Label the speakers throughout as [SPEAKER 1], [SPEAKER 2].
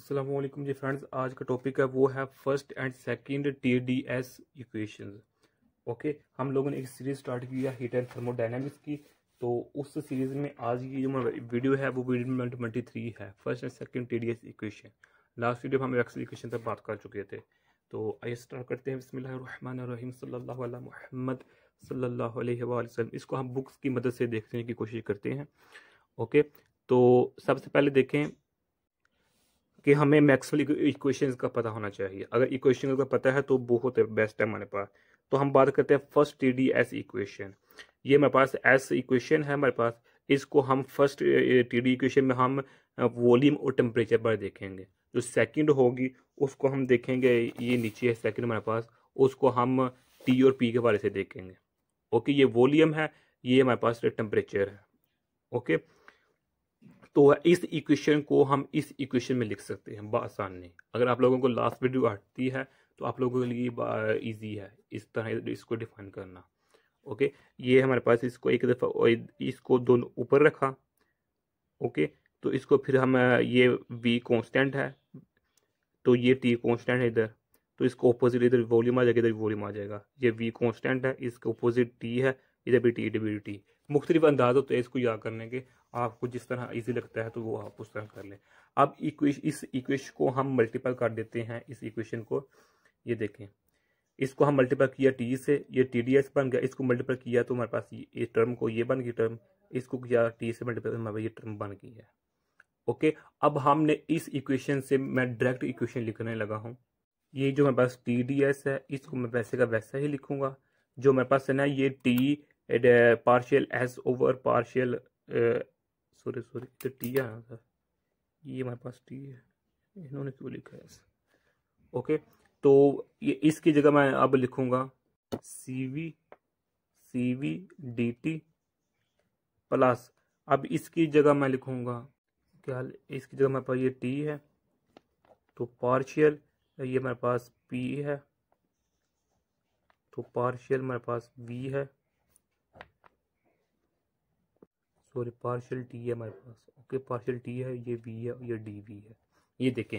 [SPEAKER 1] असलम जी friends आज का topic है वो है first and second T D S equation okay हम लोगों ने एक सीरीज स्टार्ट की है हीट एंड थर्मोडाइनमिक्स की तो उस सीरीज में आज की जो वीडियो है वो वीडियो नंबर ट्वेंटी थ्री है first and second T D S equation last video हम एक्सल इक्वेशन पर बात कर चुके थे तो आइए स्टार्ट करते हैं बसमीम सल्ला महमद इसको हम बुक्स की मदद से देखने की कोशिश करते हैं ओके तो सबसे पहले देखें कि हमें मैक्सवेल इक्वेशंस का पता होना चाहिए अगर इक्वेशन का पता है तो बहुत बेस्ट है हमारे पास तो हम बात करते हैं first T D S equation ये मेरे पास एस इक्वेशन है हमारे पास इसको हम फर्स्ट टी डी इक्वेशन में हम वॉल्यूम और टेम्परेचर पर देखेंगे जो सेकंड होगी उसको हम देखेंगे ये नीचे है सेकंड हमारे पास उसको हम टी और पी के बारे से देखेंगे ओके ये वॉल्यूम है ये हमारे पास टेम्परेचर है ओके तो इस इक्वेशन को हम इस इक्वेशन में लिख सकते हैं बसानी अगर आप लोगों को लास्ट वीडियो आती है तो आप लोगों के लिए ईजी है इस तरह इसको डिफाइन करना ओके ये हमारे पास इसको एक दफ़ा इसको दोनों ऊपर रखा ओके तो इसको फिर हम ये वी कॉन्स्टेंट है तो ये टी कॉन्स्टेंट है इधर तो इसको ऑपोजिट इधर वॉल्यूम आ जाएगा इधर वॉल्यूम आ जाएगा ये वी कॉन्स्टेंट है इसके ऑपोजिट टी है इधर भी टी डब्ल्यू टी मुख्तलिफ अंदाज होते हैं तो इसको याद करने के आपको जिस तरह ईजी लगता है तो वो आप उस तरह कर लें अब इक्वेश इस इक्वेश को हम मल्टीपल कर देते हैं इस इक्वेशन को ये देखें इसको हम मल्टीपल किया टी से ये टी डी एस बन गया इसको मल्टीपल किया तो हमारे पास ये टर्म को ये बन गई टर्म इसको किया टी से मल्टीपल तो हमारे ये टर्म बन गई है ओके अब हमने इस इक्वेशन से मैं डायरेक्ट इक्वेशन लिखने लगा हूँ ये जो मेरे पास टी डी एस है इसको मैं वैसे का वैसा ही लिखूंगा जो मेरे पास है ना ये T partial S over partial sorry sorry तो टी आ था ये हमारे पास टी है इन्होंने क्यों लिखा है ओके तो ये इसकी जगह मैं अब लिखूंगा C V C V D T plus अब इसकी जगह मैं लिखूंगा क्या इसकी जगह मेरे पास ये टी है तो पार्शियल ये मेरे पास पी है तो पार्शियल मेरे पास वी है सॉरी पार्शियल टी है हमारे पास ओके पार्शियल टी है ये वी है ये डी वी है ये देखें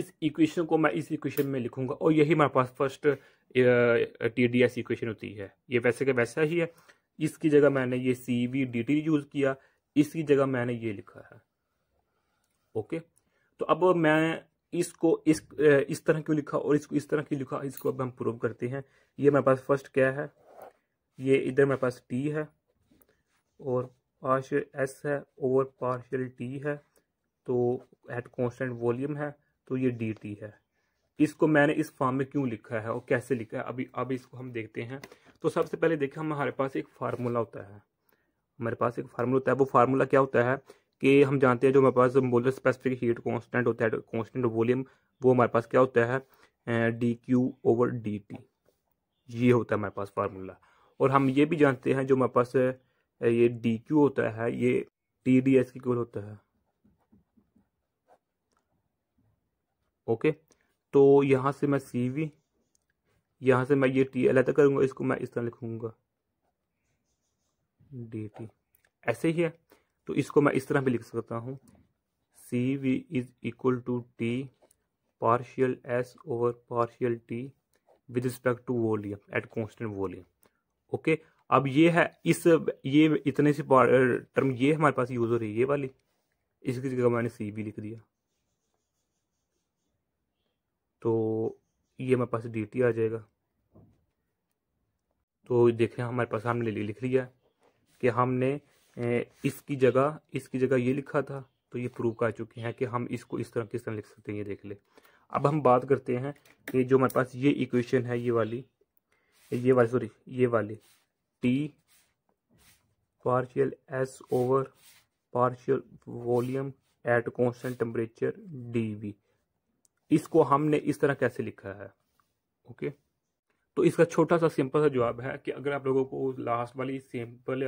[SPEAKER 1] इस इक्वेशन को मैं इस इक्वेशन में लिखूंगा और यही हमारे पास first T D S equation होती है ये वैसे का वैसा ही है इसकी जगह मैंने ये C V D T use किया इसकी जगह मैंने ये लिखा है ओके तो अब मैं इसको इस इस तरह क्यों लिखा और इसको इस तरह क्यों लिखा इसको अब हम प्रूव करते हैं ये मेरे पास फर्स्ट क्या है ये इधर मेरे पास टी है और पार्शियल एस है ओवर पार्शियल टी है तो एट कॉन्स्टेंट वॉल्यूम है तो ये डी टी है इसको मैंने इस फॉर्म में क्यों लिखा है और कैसे लिखा है अभी अब इसको हम देखते हैं तो सबसे पहले देखें हमारे पास एक फार्मूला होता है हमारे पास एक फार्मूला होता है वो फार्मूला क्या होता है कि हम जानते हैं जो हमारे पास मोलर स्पेसिफिक हीट कांस्टेंट होता है कांस्टेंट वॉल्यूम वो हमारे पास क्या होता है D Q over D T ये होता है हमारे पास फार्मूला और हम ये भी जानते हैं जो हमारे पास ये डी क्यू होता है ये टी डी एस इक्वल होता है ओके तो यहाँ से मैं सी वी यहाँ से मैं ये टी अलग करूँगा इसको मैं इस तरह लिखूँगा डी टी ऐसे ही है तो इसको मैं इस तरह भी लिख सकता हूँ C V is equal to T partial S over partial T with respect to volume at constant volume okay अब ये है इस ये इतने सी टर्म ये हमारे पास यूज हो रही है ये वाली इसकी जगह मैंने सी भी लिख दिया तो ये हमारे पास डी टी आ जाएगा तो देखें हमारे पास हमने लिख लिया कि हमने इसकी जगह इसकी जगह ये लिखा था तो ये प्रूव कर चुके हैं कि हम इसको इस तरह किस तरह लिख सकते हैं ये देख ले अब हम बात करते हैं कि जो हमारे पास ये इक्वेशन है ये वाली ये वाली सॉरी ये वाली T S over partial volume at constant temperature D V इसको हमने इस तरह कैसे लिखा है ओके तो इसका छोटा सा सिंपल सा जवाब है कि अगर आप लोगों को लास्ट वाली सिंपल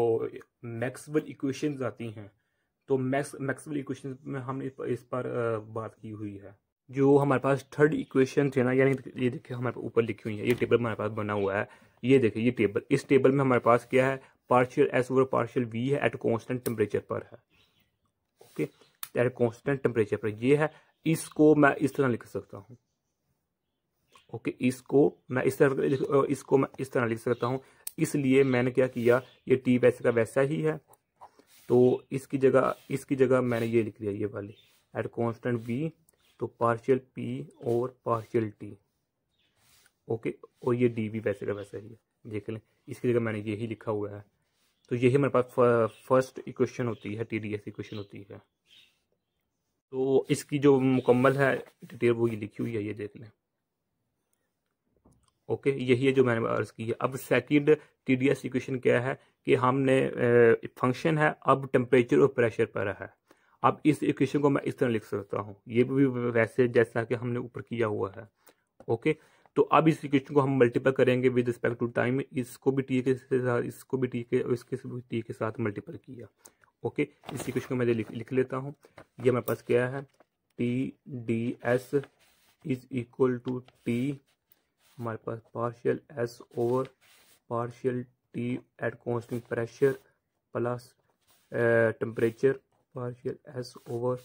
[SPEAKER 1] और इक्वेशन आती हैं तो मैक्स मैक्सवेल इक्वेशन में हमने इस पर बात की हुई है जो हमारे पास थर्ड इक्वेशन थे ना यानी ये देखिए हमारे ऊपर लिखी हुई है ये टेबल हमारे पास बना हुआ है ये देखिए ये टेबल इस टेबल में हमारे पास क्या है partial S over partial V है एट कॉन्स्टेंट टेम्परेचर पर है ओके एट कॉन्स्टेंट टेम्परेचर पर ये है इसको मैं इस तरह लिख सकता हूँ ओके इसको मैं इस तरह इसको मैं इस तरह लिख सकता हूँ इसलिए मैंने क्या किया ये टी वैसे का वैसा ही है तो इसकी जगह इसकी जगह मैंने ये लिख दिया ये वाली एट कॉन्स्टेंट बी तो पार्शियल पी और पार्शियल टी ओके और ये डी भी वैसे का वैसा ही है देख लें इसकी जगह तो मैंने यही लिखा हुआ है तो यही हमारे पास फर्स्ट इक्वेशन होती है टी डी एस इक्वेशन होती है तो इसकी जो मुकम्मल है डिटेल वो ये लिखी हुई है ये देख लें ओके यही है जो मैंने अर्ज़ की है अब सेकंड टीडीएस इक्वेशन क्या है कि हमने फंक्शन है अब टेम्परेचर और प्रेशर पर है अब इस इक्वेशन को मैं इस तरह लिख सकता हूँ ये भी वैसे जैसा कि हमने ऊपर किया हुआ है ओके okay? तो अब इस इक्वेशन को हम मल्टीपल करेंगे विद रिस्पेक्ट टू टाइम इसको भी टी के साथ इसको भी टी के और इसके भी टी के साथ मल्टीपल किया ओके इस इक्वेशन को मैं लिख लिख लेता हूँ ये हमारे पास क्या है T D S is equal to T हमारे पास partial S over partial T at constant pressure plus temperature partial S over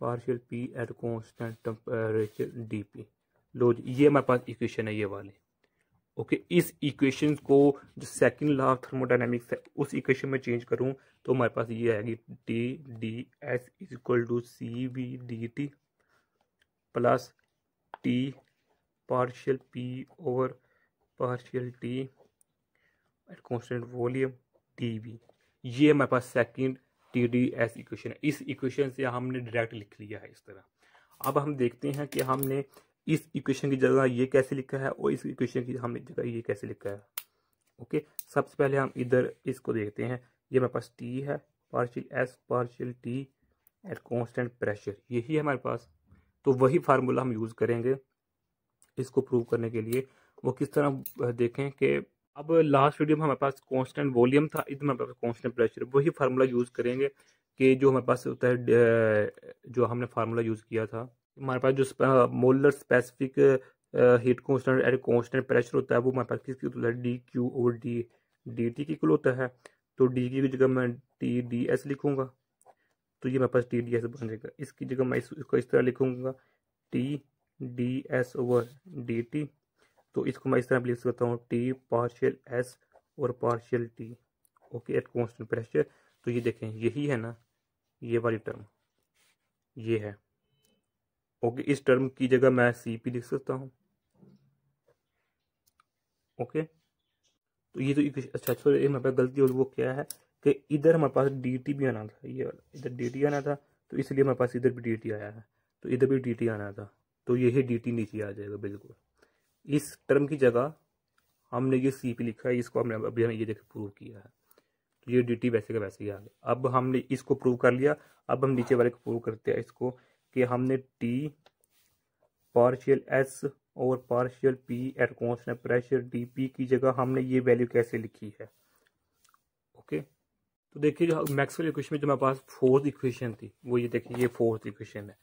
[SPEAKER 1] partial P at constant temperature D P लो ये हमारे पास इक्वेशन है ये वाले ओके okay, इस इक्वेशन को जो सेकंड लॉ ऑफ थर्मोडाइनमिक्स है उस इक्वेशन में चेंज करूं तो हमारे पास ये आएगी T D S is equal to C V D T plus T partial P over partial T at constant volume T V ये हमारे पास second T D S equation है इस इक्वेशन से हमने डायरेक्ट लिख लिया है इस तरह अब हम देखते हैं कि हमने इस इक्वेशन की जगह ये कैसे लिखा है और इस इक्वेशन की हमने जगह ये कैसे लिखा है ओके सबसे पहले हम इधर इसको देखते हैं ये हमारे पास टी है partial S partial T at constant pressure यही है हमारे पास तो वही फार्मूला हम यूज़ करेंगे इसको प्रूव करने के लिए वो किस तरह देखें कि अब लास्ट वीडियो में हमारे पास कांस्टेंट वॉल्यूम था इधर हमारे पास कांस्टेंट प्रेशर वही फार्मूला यूज़ करेंगे कि जो हमारे पास होता है जो हमने फार्मूला यूज़ किया था हमारे पास जो molar specific heat constant at constant pressure होता है वो हमारे पास किसकी होता है डी क्यू और डी डी टी की इक्वल होता है तो डी की जगह मैं टी डी एस लिखूंगा तो ये मेरे पास टी डी एस बन जाएगा इसकी जगह मैं इसको इस तरह लिखूँगा T D S over D T तो इसको मैं इस तरह लिख सकता हूँ टी पार्शियल एस और partial T okay at constant pressure तो ये देखें यही है ना ये वाली टर्म ये है ओके इस टर्म की जगह मैं सी पी लिख सकता हूँ ओके तो ये तो अच्छा अच्छा सॉरी हमारे पास गलती और वो क्या है कि इधर हमारे पास डी टी भी आना था ये इधर डी टी आना था तो इसलिए हमारे पास इधर भी डी टी आया है तो इधर भी डी टी आना था तो यही डी टी नीचे आ जाएगा बिल्कुल इस टर्म की जगह हमने ये सी पी लिखा है इसको हमने अभी हमें ये देख प्रूव किया है तो ये डी टी वैसे का वैसे ही आ गया अब हमने इसको प्रूव कर लिया अब हम नीचे वाले को प्रूव करते हैं इसको कि हमने टी पार्शियल एस और partial P at constant pressure D P की जगह हमने ये वैल्यू कैसे लिखी है ओके तो देखिए मैक्सवेल इक्वेशन में जो हमारे पास फोर्थ इक्वेशन थी वो ये देखिए ये फोर्थ इक्वेशन है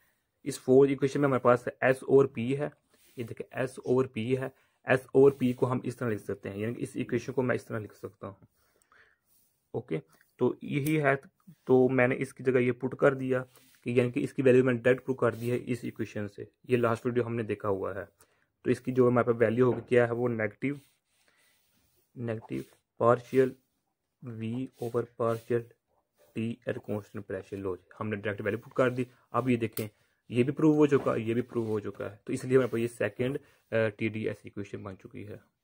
[SPEAKER 1] इस फोर्थ इक्वेशन में हमारे पास एस और पी है ये देखिए एस और पी है एस और पी को हम इस तरह लिख सकते हैं यानी कि इस इक्वेशन को मैं इस तरह लिख सकता हूँ ओके तो यही है तो मैंने इसकी जगह ये पुट कर दिया कि यानी कि इसकी वैल्यू मैंने डायरेक्ट प्रूव कर दी है इस इक्वेशन से ये लास्ट वीडियो हमने देखा हुआ है तो इसकी जो हमारे पास वैल्यू हो क्या है वो negative negative partial V over partial T at constant pressure laws हमने डायरेक्ट वैल्यू प्रूव कर दी अब ये देखें ये भी प्रूव हो चुका है ये भी प्रूव हो चुका है तो इसलिए हमारे पास ये second T D S equation बन चुकी है